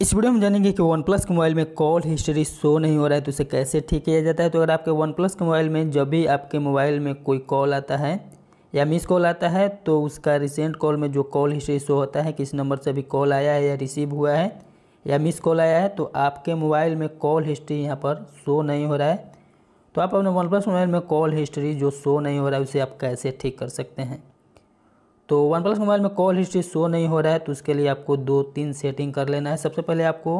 इस वीडियो में जानेंगे कि वन प्लस के मोबाइल में कॉल हिस्ट्री शो नहीं हो रहा है तो उसे कैसे ठीक किया जाता है तो अगर आपके वन प्लस के मोबाइल में जब भी आपके मोबाइल में कोई कॉल आता है या मिस कॉल आता है तो उसका रिसेंट कॉल में जो कॉल हिस्ट्री शो होता है किस नंबर से भी कॉल आया है या रिसीव हुआ है या मिस कॉल आया है तो आपके मोबाइल में कॉल हिस्ट्री यहाँ पर शो नहीं हो रहा है तो आप अपने वन प्लस मोबाइल में कॉल हिस्ट्री जो शो नहीं हो रहा है उसे आप कैसे ठीक कर सकते हैं तो वन प्लस मोबाइल में कॉल हिस्ट्री शो नहीं हो रहा है तो उसके लिए आपको दो तीन सेटिंग कर लेना है सबसे पहले आपको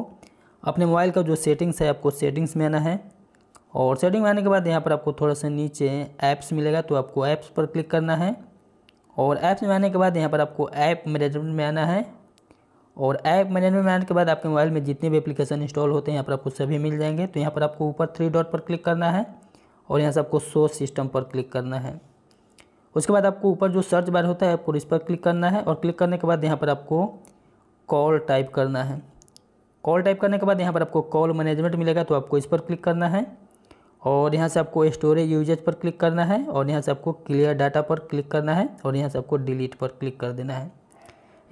अपने मोबाइल का जो सेटिंग्स है आपको सेटिंग्स में आना है और सेटिंग में आने के बाद यहाँ पर आपको थोड़ा सा नीचे ऐप्स मिलेगा तो आपको ऐप्स पर क्लिक करना है और ऐप्स में आने के बाद यहाँ पर आपको ऐप मैनेजमेंट में आना है और ऐप मैनेजमेंट में आने के बाद आपके मोबाइल में जितने भी एप्लीकेशन इंस्टॉल होते हैं यहाँ पर आपको सभी मिल जाएंगे तो यहाँ पर आपको ऊपर थ्री डॉट पर क्लिक करना है और यहाँ से आपको सो सिस्टम पर क्लिक करना है उसके बाद आपको ऊपर जो सर्च बार होता है आपको इस पर क्लिक करना है और क्लिक करने के बाद यहाँ पर आपको कॉल टाइप करना है कॉल टाइप करने के बाद यहाँ पर आपको कॉल मैनेजमेंट मिलेगा तो आपको इस पर क्लिक करना है और यहाँ से आपको स्टोरेज यूजेज पर क्लिक करना है और यहाँ से आपको क्लियर डाटा पर क्लिक करना है और यहाँ से आपको डिलीट पर क्लिक कर देना है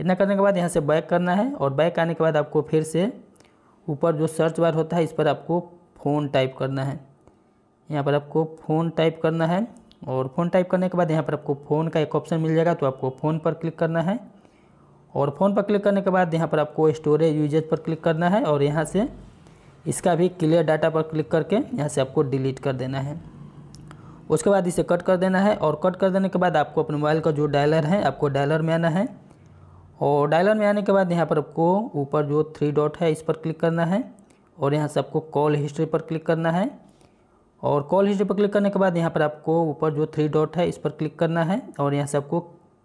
इतना करने के बाद यहाँ से बैक करना है और बैक आने के बाद आपको फिर से ऊपर जो सर्च बार होता है इस पर आपको फ़ोन टाइप करना है यहाँ पर आपको फ़ोन टाइप करना है और फ़ोन टाइप करने के बाद यहाँ पर आपको फ़ोन का एक ऑप्शन मिल जाएगा तो आपको फ़ोन पर क्लिक करना है और फ़ोन पर क्लिक करने के बाद यहाँ पर आपको स्टोरेज यूजेज पर क्लिक करना है और यहाँ से इसका भी क्लियर डाटा पर क्लिक करके यहाँ से आपको डिलीट कर देना है उसके बाद इसे कट कर देना है और कट कर देने के बाद आपको अपने मोबाइल का जो डायलर है आपको डायलर में आना है और डायलर में आने के बाद यहाँ पर आपको ऊपर जो थ्री डॉट है इस पर क्लिक करना है और यहाँ से आपको कॉल हिस्ट्री पर क्लिक करना है और कॉल हिस्ट्री पर क्लिक करने के बाद यहाँ पर आपको ऊपर जो थ्री डॉट है इस पर क्लिक करना है और यहाँ से आपको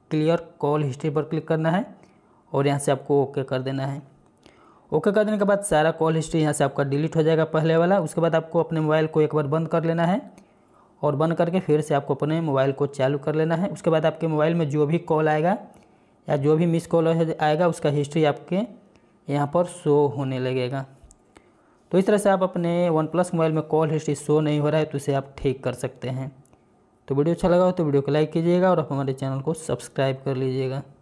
क्लियर कॉल हिस्ट्री पर क्लिक करना है और यहाँ से आपको ओके कर देना है ओके कर देने के बाद सारा कॉल हिस्ट्री यहाँ से आपका डिलीट हो जाएगा पहले वाला उसके बाद आपको अपने मोबाइल को एक बार बंद कर लेना है और बंद करके फिर से आपको अपने मोबाइल को चालू कर लेना है उसके बाद आपके मोबाइल में जो भी कॉल आएगा या जो भी मिस कॉल आएगा उसका हिस्ट्री आपके यहाँ पर शो होने लगेगा तो इस तरह से आप अपने वन प्लस मोबाइल में कॉल हिस्ट्री शो नहीं हो रहा है तो इसे आप ठीक कर सकते हैं तो वीडियो अच्छा लगा हो तो वीडियो को लाइक कीजिएगा और आप हमारे चैनल को सब्सक्राइब कर लीजिएगा